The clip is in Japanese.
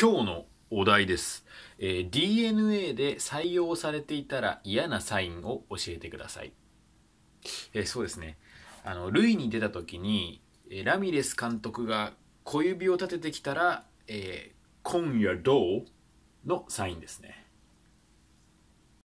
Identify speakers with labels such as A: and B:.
A: 今日のお題です、えー、DNA で採用されていたら嫌なサインを教えてください、えー、そうですねあの類に出た時にえラミレス監督が小指を立ててきたら「えー、今夜どう?」のサインですね